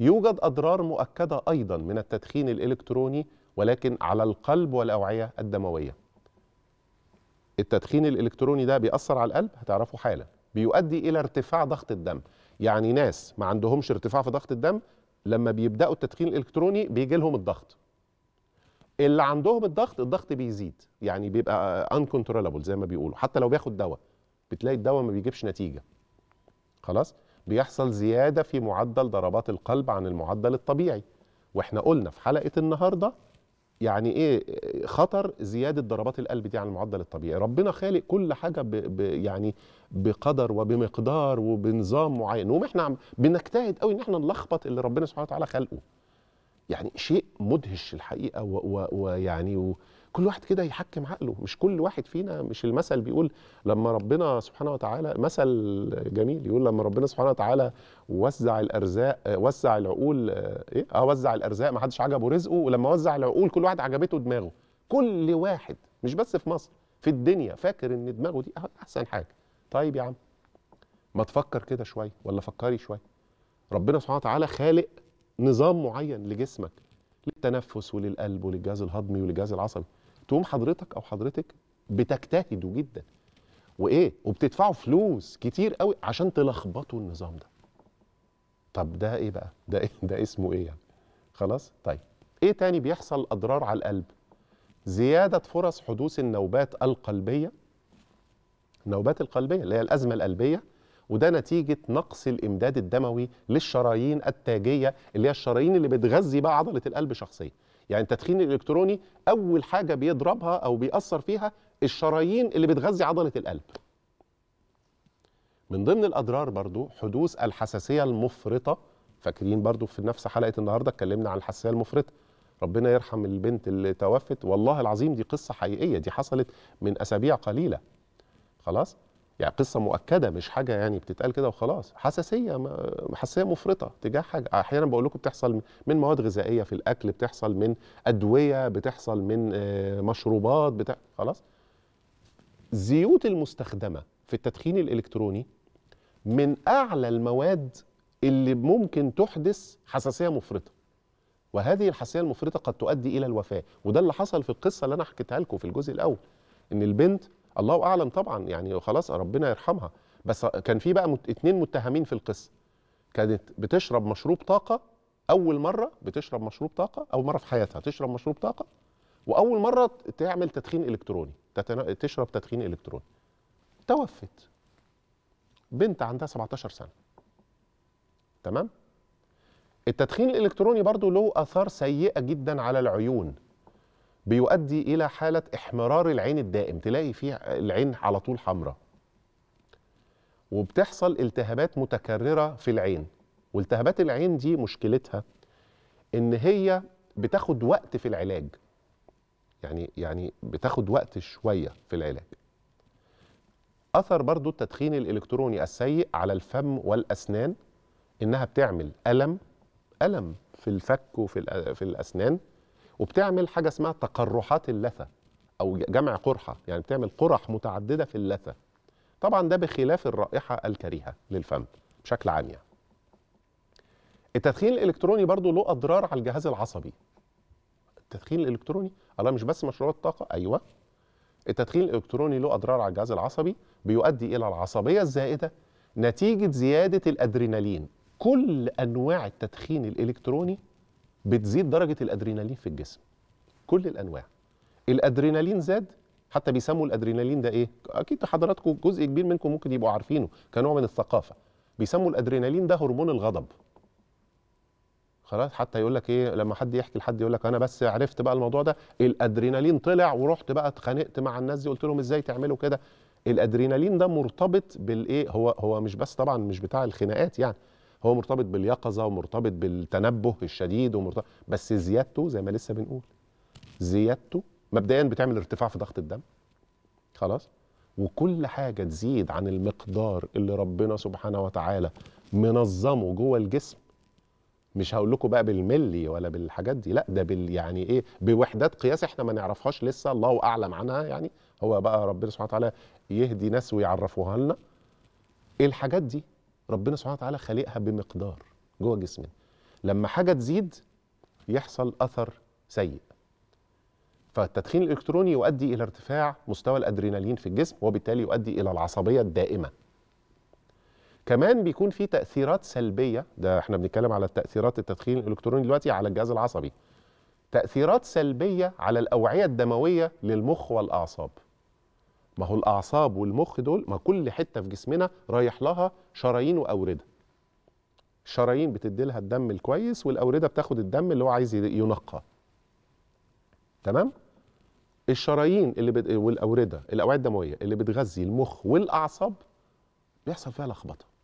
يوجد أضرار مؤكدة أيضا من التدخين الإلكتروني ولكن على القلب والأوعية الدموية التدخين الإلكتروني ده بيأثر على القلب هتعرفوا حالا بيؤدي إلى ارتفاع ضغط الدم يعني ناس ما عندهمش ارتفاع في ضغط الدم لما بيبدأوا التدخين الإلكتروني بيجي لهم الضغط اللي عندهم الضغط الضغط بيزيد يعني بيبقى uncontrollable زي ما بيقولوا حتى لو بياخد دواء بتلاقي الدواء ما بيجيبش نتيجه خلاص بيحصل زياده في معدل ضربات القلب عن المعدل الطبيعي واحنا قلنا في حلقه النهارده يعني ايه خطر زياده ضربات القلب دي عن المعدل الطبيعي ربنا خالق كل حاجه بـ بـ يعني بقدر وبمقدار وبنظام معين وما احنا بنجتهد قوي ان احنا نلخبط اللي ربنا سبحانه وتعالى خلقه يعني شيء مدهش الحقيقه ويعني و... و... كل واحد كده يحكم عقله مش كل واحد فينا مش المثل بيقول لما ربنا سبحانه وتعالى مثل جميل يقول لما ربنا سبحانه وتعالى وزع الارزاق وزع العقول ايه اه وزع الارزاق ما حدش عجبه رزقه ولما وزع العقول كل واحد عجبته دماغه كل واحد مش بس في مصر في الدنيا فاكر ان دماغه دي أه، احسن حاجه طيب يا عم ما تفكر كده شويه ولا فكري شويه ربنا سبحانه وتعالى خالق نظام معين لجسمك للتنفس وللقلب وللجهاز الهضمي وللجهاز العصبي تقوم حضرتك او حضرتك بتجتهدوا جدا وايه وبتدفعوا فلوس كتير قوي عشان تلخبطوا النظام ده طب ده ايه بقى ده إيه؟ ده اسمه ايه يعني خلاص طيب ايه تاني بيحصل اضرار على القلب زياده فرص حدوث النوبات القلبيه النوبات القلبيه اللي هي الازمه القلبيه وده نتيجه نقص الامداد الدموي للشرايين التاجيه اللي هي الشرايين اللي بتغذي بقى عضله القلب شخصيا يعني التدخين الالكتروني اول حاجه بيضربها او بيأثر فيها الشرايين اللي بتغذي عضله القلب من ضمن الاضرار برضو حدوث الحساسيه المفرطه فاكرين برضو في نفس حلقه النهارده اتكلمنا عن الحساسيه المفرطه ربنا يرحم البنت اللي توفت والله العظيم دي قصه حقيقيه دي حصلت من اسابيع قليله خلاص يعني قصه مؤكده مش حاجه يعني بتتقال كده وخلاص حساسيه حساسيه مفرطه تجاه حاجه احيانا بقول لكم بتحصل من مواد غذائيه في الاكل بتحصل من ادويه بتحصل من آه، مشروبات بتاع خلاص الزيوت المستخدمه في التدخين الالكتروني من اعلى المواد اللي ممكن تحدث حساسيه مفرطه وهذه الحساسيه المفرطه قد تؤدي الى الوفاه وده اللي حصل في القصه اللي انا حكيتها لكم في الجزء الاول ان البنت الله اعلم طبعا يعني خلاص ربنا يرحمها بس كان في بقى اتنين متهمين في القصه كانت بتشرب مشروب طاقه اول مره بتشرب مشروب طاقه اول مره في حياتها تشرب مشروب طاقه واول مره تعمل تدخين الكتروني تشرب تدخين الكتروني توفت بنت عندها 17 سنه تمام التدخين الالكتروني برضو له اثار سيئه جدا على العيون بيؤدي الى حاله احمرار العين الدائم تلاقي فيها العين على طول حمراء وبتحصل التهابات متكرره في العين والتهابات العين دي مشكلتها ان هي بتاخد وقت في العلاج يعني يعني بتاخد وقت شويه في العلاج اثر برضو التدخين الالكتروني السيء على الفم والاسنان انها بتعمل الم الم في الفك وفي في الاسنان وبتعمل حاجه اسمها تقرحات اللثه او جمع قرحه يعني بتعمل قرح متعدده في اللثه طبعا ده بخلاف الرائحه الكريهه للفم بشكل عام يعني التدخين الالكتروني برضو له اضرار على الجهاز العصبي التدخين الالكتروني الله مش بس مشروبات الطاقه ايوه التدخين الالكتروني له اضرار على الجهاز العصبي بيؤدي الى العصبيه الزائده نتيجه زياده الادرينالين كل انواع التدخين الالكتروني بتزيد درجه الادرينالين في الجسم كل الانواع الادرينالين زاد حتى بيسموا الادرينالين ده ايه اكيد حضراتكم جزء كبير منكم ممكن يبقوا عارفينه كنوع من الثقافه بيسموا الادرينالين ده هرمون الغضب خلاص حتى يقول لك ايه لما حد يحكي لحد يقول لك انا بس عرفت بقى الموضوع ده الادرينالين طلع ورحت بقى اتخانقت مع الناس دي قلت لهم ازاي تعملوا كده الادرينالين ده مرتبط بالايه هو هو مش بس طبعا مش بتاع الخناقات يعني هو مرتبط باليقظه ومرتبط بالتنبه الشديد ومرتبط بس زيادته زي ما لسه بنقول زيادته مبدئيا بتعمل ارتفاع في ضغط الدم خلاص وكل حاجه تزيد عن المقدار اللي ربنا سبحانه وتعالى منظمه جوه الجسم مش هقول لكم بقى بالملي ولا بالحاجات دي لا ده بال يعني ايه بوحدات قياس احنا ما نعرفهاش لسه الله اعلم عنها يعني هو بقى ربنا سبحانه وتعالى يهدي ناس ويعرفوها لنا إيه الحاجات دي ربنا سبحانه وتعالى خالقها بمقدار جوه جسمنا لما حاجه تزيد يحصل اثر سيء فالتدخين الالكتروني يؤدي الى ارتفاع مستوى الادرينالين في الجسم وبالتالي يؤدي الى العصبيه الدائمه كمان بيكون في تاثيرات سلبيه ده احنا بنتكلم على تاثيرات التدخين الالكتروني دلوقتي على الجهاز العصبي تاثيرات سلبيه على الاوعيه الدمويه للمخ والاعصاب ما هو الاعصاب والمخ دول ما كل حته في جسمنا رايح لها شرايين واورده الشرايين بتدي لها الدم الكويس والاورده بتاخد الدم اللي هو عايز ينقى تمام الشرايين اللي بت... والاورده الاوعيه الدمويه اللي بتغذي المخ والاعصاب بيحصل فيها لخبطه